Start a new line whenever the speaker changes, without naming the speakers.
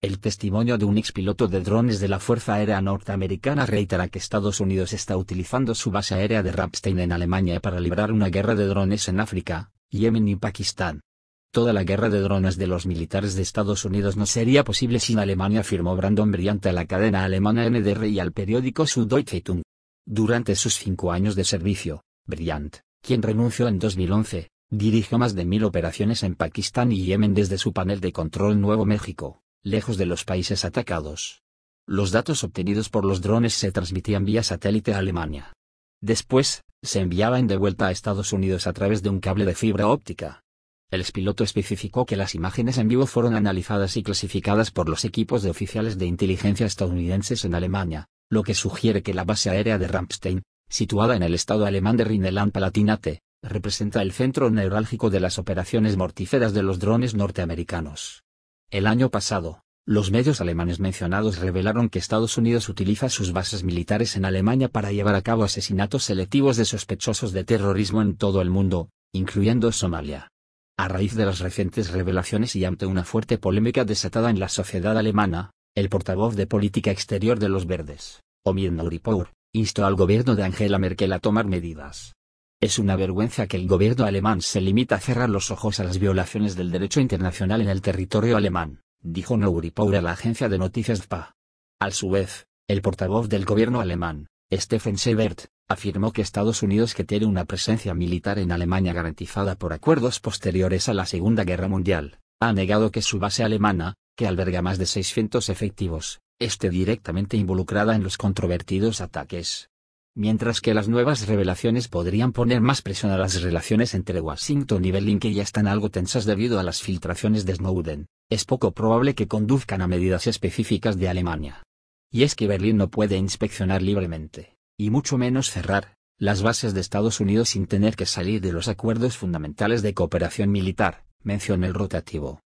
El testimonio de un expiloto de drones de la Fuerza Aérea Norteamericana reitera que Estados Unidos está utilizando su base aérea de Ramstein en Alemania para librar una guerra de drones en África, Yemen y Pakistán. Toda la guerra de drones de los militares de Estados Unidos no sería posible sin Alemania, afirmó Brandon Bryant a la cadena alemana NDR y al periódico Süddeutsche Zeitung. Durante sus cinco años de servicio, Bryant, quien renunció en 2011, dirigió más de mil operaciones en Pakistán y Yemen desde su panel de control Nuevo México lejos de los países atacados. Los datos obtenidos por los drones se transmitían vía satélite a Alemania. Después, se enviaban de vuelta a Estados Unidos a través de un cable de fibra óptica. El expiloto especificó que las imágenes en vivo fueron analizadas y clasificadas por los equipos de oficiales de inteligencia estadounidenses en Alemania, lo que sugiere que la base aérea de Ramstein, situada en el estado alemán de Rhineland-Palatinate, representa el centro neurálgico de las operaciones mortíferas de los drones norteamericanos. El año pasado, los medios alemanes mencionados revelaron que Estados Unidos utiliza sus bases militares en Alemania para llevar a cabo asesinatos selectivos de sospechosos de terrorismo en todo el mundo, incluyendo Somalia. A raíz de las recientes revelaciones y ante una fuerte polémica desatada en la sociedad alemana, el portavoz de política exterior de los Verdes, Omid Nouripour, instó al gobierno de Angela Merkel a tomar medidas. Es una vergüenza que el gobierno alemán se limita a cerrar los ojos a las violaciones del derecho internacional en el territorio alemán, dijo Nouri a la agencia de noticias dpa. A su vez, el portavoz del gobierno alemán, Stephen Sebert, afirmó que Estados Unidos que tiene una presencia militar en Alemania garantizada por acuerdos posteriores a la Segunda Guerra Mundial, ha negado que su base alemana, que alberga más de 600 efectivos, esté directamente involucrada en los controvertidos ataques mientras que las nuevas revelaciones podrían poner más presión a las relaciones entre Washington y Berlín que ya están algo tensas debido a las filtraciones de Snowden, es poco probable que conduzcan a medidas específicas de Alemania. Y es que Berlín no puede inspeccionar libremente, y mucho menos cerrar, las bases de Estados Unidos sin tener que salir de los acuerdos fundamentales de cooperación militar, menciona el rotativo,